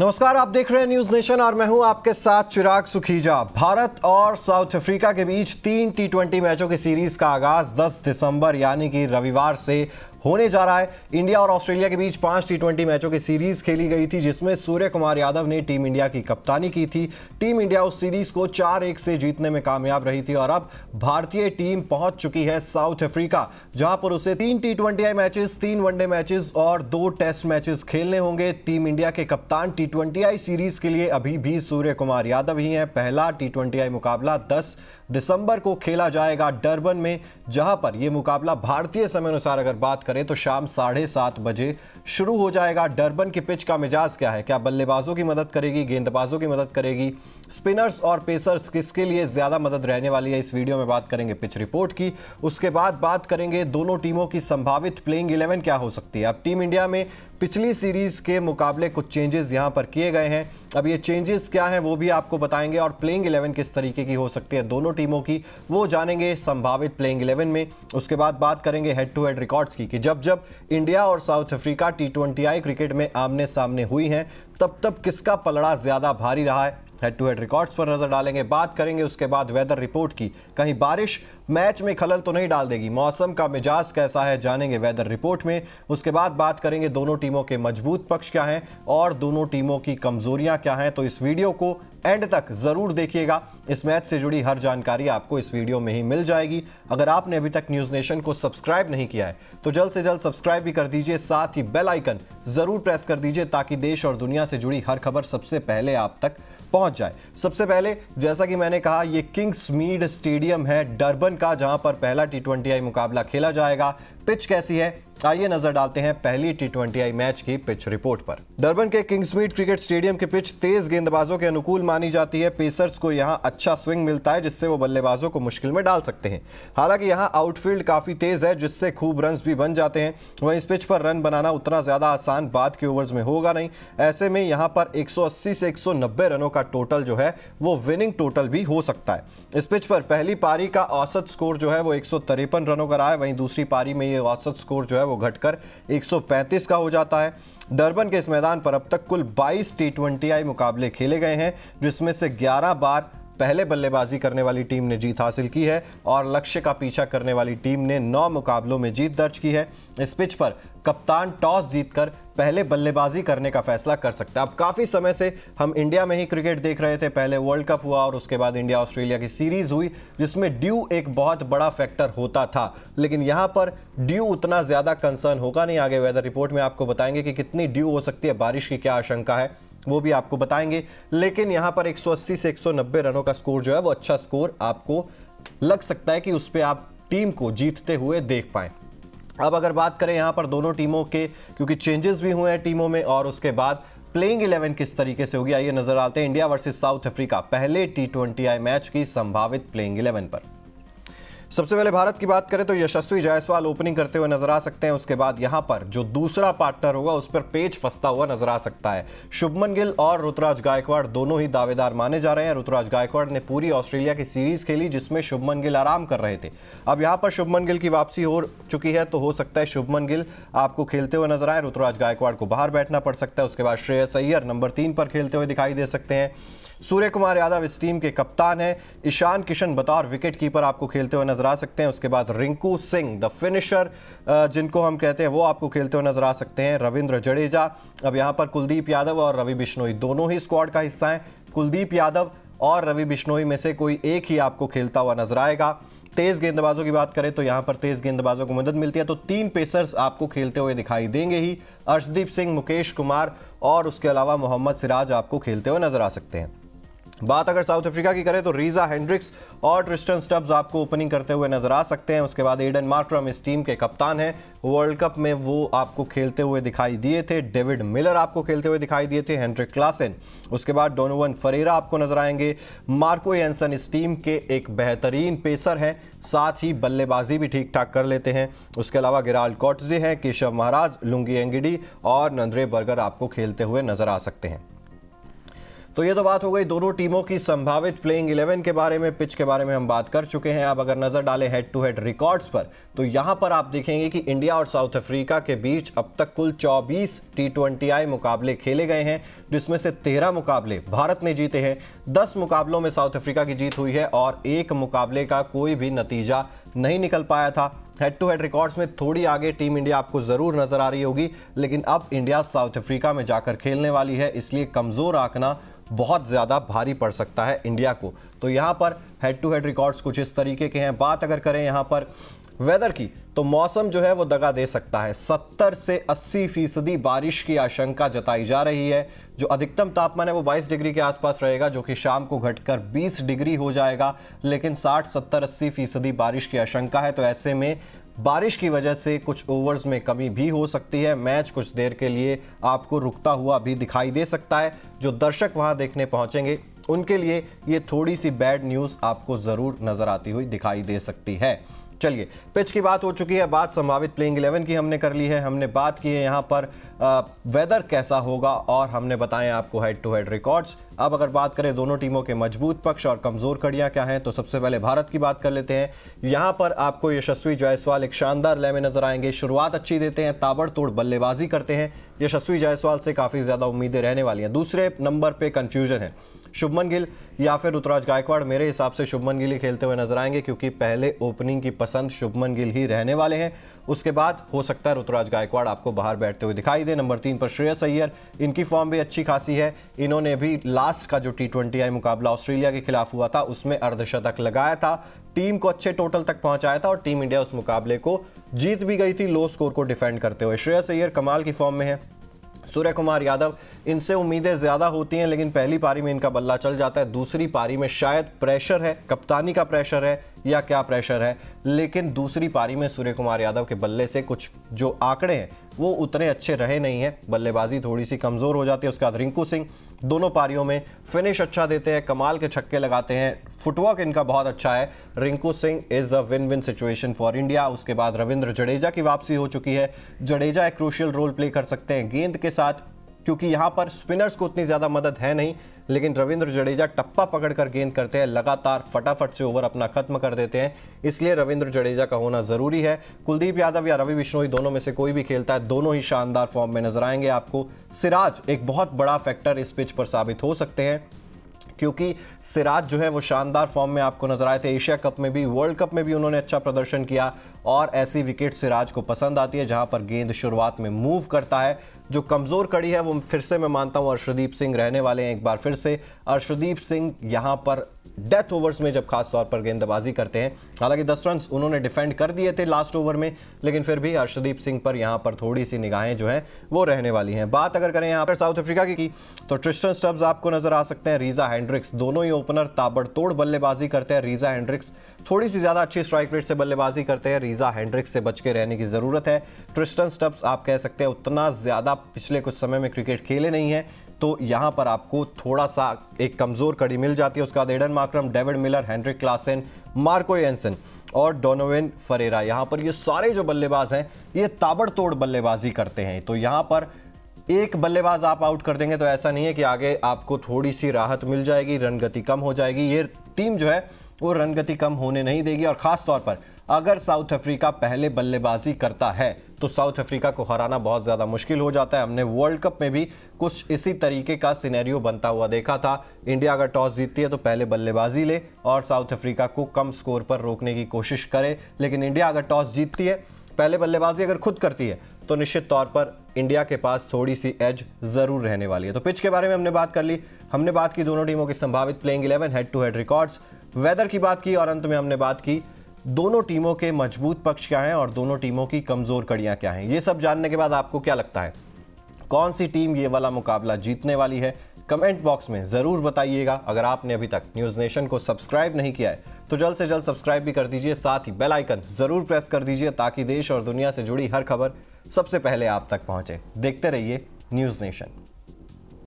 नमस्कार आप देख रहे हैं न्यूज नेशन और मैं हूं आपके साथ चिराग सुखीजा भारत और साउथ अफ्रीका के बीच तीन टी ट्वेंटी मैचों की सीरीज का आगाज 10 दिसंबर यानी कि रविवार से होने जा रहा है इंडिया और ऑस्ट्रेलिया के बीच पांच टी मैचों की सीरीज खेली गई थी जिसमें सूर्य कुमार यादव ने टीम इंडिया की कप्तानी की थी टीम इंडिया उस सीरीज को चार एक से जीतने में कामयाब रही थी और अब भारतीय टीम पहुंच चुकी है साउथ अफ्रीका जहां पर उसे तीन टी मैचेस तीन वनडे मैचेस और दो टेस्ट मैचेस खेलने होंगे टीम इंडिया के कप्तान टी सीरीज के लिए अभी भी सूर्य कुमार यादव ही है पहला टी मुकाबला दस दिसंबर को खेला जाएगा डर्बन में जहां पर यह मुकाबला भारतीय समय अनुसार अगर बात करें तो शाम साढ़े सात बजे शुरू हो जाएगा डर्बन की पिच का मिजाज क्या है क्या बल्लेबाजों की मदद करेगी गेंदबाजों की मदद करेगी स्पिनर्स और पेसर्स किसके लिए ज़्यादा मदद रहने वाली है इस वीडियो में बात करेंगे पिच रिपोर्ट की उसके बाद बात करेंगे दोनों टीमों की संभावित प्लेइंग इलेवन क्या हो सकती है अब टीम इंडिया में पिछली सीरीज़ के मुकाबले कुछ चेंजेस यहाँ पर किए गए हैं अब ये चेंजेस क्या हैं वो भी आपको बताएंगे और प्लेइंग 11 किस तरीके की हो सकती है दोनों टीमों की वो जानेंगे संभावित प्लेइंग 11 में उसके बाद बात करेंगे हेड टू हेड रिकॉर्ड्स की कि जब जब इंडिया और साउथ अफ्रीका टी क्रिकेट में आमने सामने हुई हैं तब तब किसका पलड़ा ज़्यादा भारी रहा है हेड टू हेड रिकॉर्ड्स पर नजर डालेंगे बात करेंगे उसके बाद वेदर रिपोर्ट की कहीं बारिश मैच में खलल तो नहीं डाल देगी मौसम का मिजाज कैसा है जानेंगे वेदर रिपोर्ट में उसके बाद बात करेंगे दोनों टीमों के मजबूत पक्ष क्या हैं और दोनों टीमों की कमजोरियां क्या हैं तो इस वीडियो को एंड तक ज़रूर देखिएगा इस मैच से जुड़ी हर जानकारी आपको इस वीडियो में ही मिल जाएगी अगर आपने अभी तक न्यूज़ नेशन को सब्सक्राइब नहीं किया है तो जल्द से जल्द सब्सक्राइब भी कर दीजिए साथ ही बेल आइकन ज़रूर प्रेस कर दीजिए ताकि देश और दुनिया से जुड़ी हर खबर सबसे पहले आप तक पहुंच जाए सबसे पहले जैसा कि मैंने कहा यह किंग्स मीड स्टेडियम है डर्बन का जहां पर पहला टी ट्वेंटी मुकाबला खेला जाएगा पिच कैसी है आइए नजर डालते हैं पहली टी ट्वेंटी मैच की पिच रिपोर्ट पर डरबन के किंग्समीट क्रिकेट स्टेडियम की पिच तेज गेंदबाजों के अनुकूल मानी जाती है पेसर्स को यहाँ अच्छा स्विंग मिलता है जिससे वो बल्लेबाजों को मुश्किल में डाल सकते हैं हालांकि यहाँ आउटफील्ड काफी तेज है जिससे खूब रन भी बन जाते हैं वहीं इस पिच पर रन बनाना उतना ज्यादा आसान बाद के ओवर्स में होगा नहीं ऐसे में यहाँ पर एक से एक रनों का टोटल जो है वो विनिंग टोटल भी हो सकता है इस पिच पर पहली पारी का औसत स्कोर जो है वो एक रनों का रहा है वहीं दूसरी पारी में ये औसत स्कोर जो है वो घटकर 135 का हो जाता है डरबन के इस मैदान पर अब तक कुल 22 टी ट्वेंटी मुकाबले खेले गए हैं जिसमें से 11 बार पहले बल्लेबाजी करने वाली टीम ने जीत हासिल की है और लक्ष्य का पीछा करने वाली टीम ने नौ मुकाबलों में जीत दर्ज की है इस पिच पर कप्तान टॉस जीतकर पहले बल्लेबाजी करने का फैसला कर सकता है अब काफ़ी समय से हम इंडिया में ही क्रिकेट देख रहे थे पहले वर्ल्ड कप हुआ और उसके बाद इंडिया ऑस्ट्रेलिया की सीरीज़ हुई जिसमें ड्यू एक बहुत बड़ा फैक्टर होता था लेकिन यहाँ पर ड्यू उतना ज़्यादा कंसर्न होगा नहीं आगे वेदर रिपोर्ट में आपको बताएंगे कि कितनी ड्यू हो सकती है बारिश की क्या आशंका है वो भी आपको बताएंगे लेकिन यहाँ पर 180 से 190 रनों का स्कोर जो है वो अच्छा स्कोर आपको लग सकता है कि उस पर आप टीम को जीतते हुए देख पाए अब अगर बात करें यहाँ पर दोनों टीमों के क्योंकि चेंजेस भी हुए हैं टीमों में और उसके बाद प्लेइंग इलेवन किस तरीके से होगी आइए नजर आते हैं इंडिया वर्सेस साउथ अफ्रीका पहले टी ट्वेंटी आई मैच की संभावित प्लेइंग इलेवन पर सबसे पहले भारत की बात करें तो यशस्वी जायसवाल ओपनिंग करते हुए नजर आ सकते हैं उसके बाद यहां पर जो दूसरा पार्टनर होगा उस पर पेज फंसता हुआ नजर आ सकता है शुभमन गिल और ऋतुराज गायकवाड़ दोनों ही दावेदार माने जा रहे हैं ऋतुराज गायकवाड़ ने पूरी ऑस्ट्रेलिया की सीरीज खेली जिसमें शुभमन गिल आराम कर रहे थे अब यहां पर शुभमन गिल की वापसी हो चुकी है तो हो सकता है शुभमन गिल आपको खेलते हुए नजर आए ऋतुराज गायकवाड़ को बाहर बैठना पड़ सकता है उसके बाद श्रेयस अय्यर नंबर तीन पर खेलते हुए दिखाई दे सकते हैं सूर्य कुमार यादव इस टीम के कप्तान हैं ईशान किशन बतौर विकेट कीपर आपको खेलते हुए नजर नजर आ सकते हैं उसके बाद रिंकू सिंह द फिनिशर जिनको हम कहते हैं वो आपको खेलते हुए नजर आ सकते हैं रविंद्र जडेजा अब यहाँ पर कुलदीप यादव और रवि बिश्नोई दोनों ही स्क्वाड का हिस्सा हैं कुलदीप यादव और रवि बिश्नोई में से कोई एक ही आपको खेलता हुआ नजर आएगा तेज गेंदबाजों की बात करें तो यहां पर तेज गेंदबाजों को मदद मिलती है तो तीन पेसर्स आपको खेलते हुए दिखाई देंगे ही अर्शदीप सिंह मुकेश कुमार और उसके अलावा मोहम्मद सिराज आपको खेलते हुए नजर आ सकते हैं बात अगर साउथ अफ्रीका की करें तो रीजा हेंड्रिक्स और ट्रिस्टन स्टब्स आपको ओपनिंग करते हुए नजर आ सकते हैं उसके बाद एडन मार्क्रम इस टीम के कप्तान हैं वर्ल्ड कप में वो आपको खेलते हुए दिखाई दिए थे डेविड मिलर आपको खेलते हुए दिखाई दिए थे हैंड्रिक क्लासेन उसके बाद डोनोवन फरेरा आपको नजर आएंगे मार्को एंसन इस टीम के एक बेहतरीन पेसर हैं साथ ही बल्लेबाजी भी ठीक ठाक कर लेते हैं उसके अलावा गिराल कॉटजे हैं केशव महाराज लुंगी एंगिडी और नंद्रे बर्गर आपको खेलते हुए नजर आ सकते हैं तो ये तो बात हो गई दोनों टीमों की संभावित प्लेइंग 11 के बारे में पिच के बारे में हम बात कर चुके हैं अब अगर नजर डालें हेड टू हेड रिकॉर्ड्स पर तो यहां पर आप देखेंगे कि इंडिया और साउथ अफ्रीका के बीच अब तक कुल 24 टी ट्वेंटी मुकाबले खेले गए हैं जिसमें से 13 मुकाबले भारत ने जीते हैं दस मुकाबलों में साउथ अफ्रीका की जीत हुई है और एक मुकाबले का कोई भी नतीजा नहीं निकल पाया था हेड टू हेड रिकॉर्ड्स में थोड़ी आगे टीम इंडिया आपको ज़रूर नज़र आ रही होगी लेकिन अब इंडिया साउथ अफ्रीका में जाकर खेलने वाली है इसलिए कमज़ोर आंकना बहुत ज़्यादा भारी पड़ सकता है इंडिया को तो यहाँ पर हेड टू हेड रिकॉर्ड्स कुछ इस तरीके के हैं बात अगर करें यहाँ पर वेदर की तो मौसम जो है वो दगा दे सकता है 70 से 80 फीसदी बारिश की आशंका जताई जा रही है जो अधिकतम तापमान है वो 22 डिग्री के आसपास रहेगा जो कि शाम को घटकर 20 डिग्री हो जाएगा लेकिन 60 70 80 फीसदी बारिश की आशंका है तो ऐसे में बारिश की वजह से कुछ ओवर्स में कमी भी हो सकती है मैच कुछ देर के लिए आपको रुकता हुआ भी दिखाई दे सकता है जो दर्शक वहां देखने पहुंचेंगे उनके लिए ये थोड़ी सी बैड न्यूज़ आपको ज़रूर नज़र आती हुई दिखाई दे सकती है चलिए पिच की बात हो चुकी है बात संभावित प्लेइंग 11 की हमने कर ली है हमने बात की है यहाँ पर वेदर कैसा होगा और हमने बताएं आपको हेड टू हेड रिकॉर्ड्स अब अगर बात करें दोनों टीमों के मजबूत पक्ष और कमज़ोर कड़ियाँ क्या हैं तो सबसे पहले भारत की बात कर लेते हैं यहाँ पर आपको यशस्वी जायसवाल एक शानदार लय में नजर आएंगे शुरुआत अच्छी देते हैं ताबड़तोड़ बल्लेबाजी करते हैं यशस्वी जायसवाल से काफ़ी ज़्यादा उम्मीदें रहने वाली हैं दूसरे नंबर पर कन्फ्यूजन है शुभमन गिल या फिर ऋतुराज गायकवाड़ मेरे हिसाब से शुभमन गिल ही खेलते हुए नजर आएंगे क्योंकि पहले ओपनिंग की पसंद शुभमन गिल ही रहने वाले हैं उसके बाद हो सकता है ऋतुराज गायकवाड़ आपको बाहर बैठते हुए दिखाई दे नंबर तीन पर श्रेयस अय्यर इनकी फॉर्म भी अच्छी खासी है इन्होंने भी लास्ट का जो टी ट्वेंटी आई मुकाबला ऑस्ट्रेलिया के खिलाफ हुआ था उसमें अर्धशतक लगाया था टीम को अच्छे टोटल तक पहुंचाया था और टीम इंडिया उस मुकाबले को जीत भी गई थी लो स्कोर को डिफेंड करते हुए श्रेयस अय्यर कमाल की फॉर्म में है सूर्य कुमार यादव इनसे उम्मीदें ज़्यादा होती हैं लेकिन पहली पारी में इनका बल्ला चल जाता है दूसरी पारी में शायद प्रेशर है कप्तानी का प्रेशर है या क्या प्रेशर है लेकिन दूसरी पारी में सूर्य कुमार यादव के बल्ले से कुछ जो आंकड़े हैं वो उतने अच्छे रहे नहीं हैं बल्लेबाजी थोड़ी सी कमज़ोर हो जाती है उसके बाद रिंकू सिंह दोनों पारियों में फिनिश अच्छा देते हैं कमाल के छक्के लगाते हैं फुटवर्क इनका बहुत अच्छा है Rinku Singh is a win win situation for India उसके बाद रविंद्र जडेजा की वापसी हो चुकी है जडेजा एक क्रूशियल रोल प्ले कर सकते हैं गेंद के साथ क्योंकि यहाँ पर स्पिनर्स को उतनी ज़्यादा मदद है नहीं लेकिन रविंद्र जडेजा टप्पा पकड़कर गेंद करते हैं लगातार फटाफट से ओवर अपना खत्म कर देते हैं इसलिए रविंद्र जडेजा का होना ज़रूरी है कुलदीप यादव या रवि बिश्नोई दोनों में से कोई भी खेलता है दोनों ही शानदार फॉर्म में नजर आएंगे आपको सिराज एक बहुत बड़ा फैक्टर इस पिच पर साबित हो सकते हैं क्योंकि सिराज जो है वो शानदार फॉर्म में आपको नजर आए थे एशिया कप में भी वर्ल्ड कप में भी उन्होंने अच्छा प्रदर्शन किया और ऐसी विकेट सिराज को पसंद आती है जहां पर गेंद शुरुआत में मूव करता है जो कमज़ोर कड़ी है वो फिर से मैं मानता हूं अर्शदीप सिंह रहने वाले हैं एक बार फिर से अर्शदीप सिंह यहां पर डेथ ओवर्स में जब खास तौर पर गेंदबाजी करते हैं हालांकि दस रन उन्होंने डिफेंड कर दिए थे लास्ट ओवर में लेकिन फिर भी अर्शदीप सिंह पर यहां पर थोड़ी सी निगाहें जो हैं वो रहने वाली हैं बात अगर करें यहां पर साउथ अफ्रीका की, की तो ट्रिस्टन स्टब्स आपको नजर आ सकते हैं रीजा हैंड्रिक्स दोनों ही ओपनर ताबड़तोड़ बल्लेबाजी करते हैं रीजा हैंड्रिक्स थोड़ी सी ज़्यादा अच्छी स्ट्राइक रेट से बल्लेबाजी करते हैं रीजा हैंड्रिक्स से बच के रहने की ज़रूरत है ट्रिस्टन स्टब्स आप कह सकते हैं उतना ज़्यादा आप पिछले कुछ समय में क्रिकेट खेले नहीं हैं तो यहाँ पर आपको थोड़ा सा एक कमज़ोर कड़ी मिल जाती है उसका Aiden Markram David Miller Heinrich Klaasen Marco Jansen और डोनोविन फरेरा यहाँ पर ये सारे जो बल्लेबाज हैं ये ताबड़तोड़ बल्लेबाजी करते हैं तो यहाँ पर एक बल्लेबाज आप आउट कर देंगे तो ऐसा नहीं है कि आगे आपको थोड़ी सी राहत मिल जाएगी रन गति कम हो जाएगी ये टीम जो है वो रन गति कम होने नहीं देगी और ख़ास तौर पर अगर साउथ अफ्रीका पहले बल्लेबाजी करता है तो साउथ अफ्रीका को हराना बहुत ज़्यादा मुश्किल हो जाता है हमने वर्ल्ड कप में भी कुछ इसी तरीके का सिनेरियो बनता हुआ देखा था इंडिया अगर टॉस जीतती है तो पहले बल्लेबाजी ले और साउथ अफ्रीका को कम स्कोर पर रोकने की कोशिश करे लेकिन इंडिया अगर टॉस जीतती है पहले बल्लेबाजी अगर खुद करती है तो निश्चित तौर पर इंडिया के पास थोड़ी सी एज जरूर रहने वाली है तो पिच के बारे में हमने बात कर ली हमने बात की दोनों टीमों की संभावित playing eleven head to head records weather की बात की और अंत में हमने बात की दोनों टीमों के मजबूत पक्ष क्या हैं और दोनों टीमों की कमज़ोर कड़ियां क्या हैं ये सब जानने के बाद आपको क्या लगता है कौन सी टीम ये वाला मुकाबला जीतने वाली है कमेंट बॉक्स में ज़रूर बताइएगा अगर आपने अभी तक न्यूज़ नेशन को सब्सक्राइब नहीं किया है तो जल्द से जल्द सब्सक्राइब भी कर दीजिए साथ ही बेल आइकन ज़रूर प्रेस कर दीजिए ताकि देश और दुनिया से जुड़ी हर खबर सबसे पहले आप तक पहुंचे देखते रहिए न्यूज़ नेशन